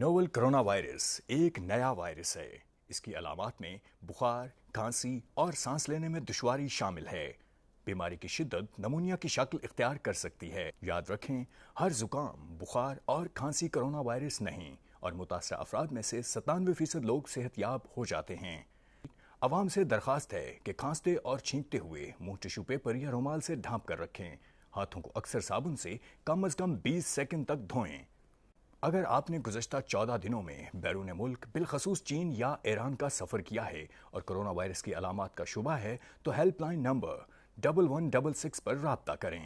novel corona virus एक नया virus है इसकी अलामत में बुखार खांसी और सांस लेने में दुशारी शामिल है बीमारी की शिद्दत नमूनिया की शक्ल इख्तियार कर सकती है याद रखें हर जुकाम बुखार और खांसी कोरोना वायरस नहीं और मुतासर अफराद में से सतानवे फीसद लोग सेहतियाब हो जाते हैं आवाम से दरख्वास्त है कि खांसते और छींकते हुए मुंह टिशू पेपर या रुमाल से ढांप कर रखें हाथों को अक्सर साबुन से कम अज कम 20 सेकंड तक धोएं اگر آپ نے گزشتہ چودہ دنوں میں بیرون ملک بالخصوص چین یا ایران کا سفر کیا ہے اور کرونا وائرس کی علامات کا شبہ ہے تو helpline number double one double six پر رابطہ کریں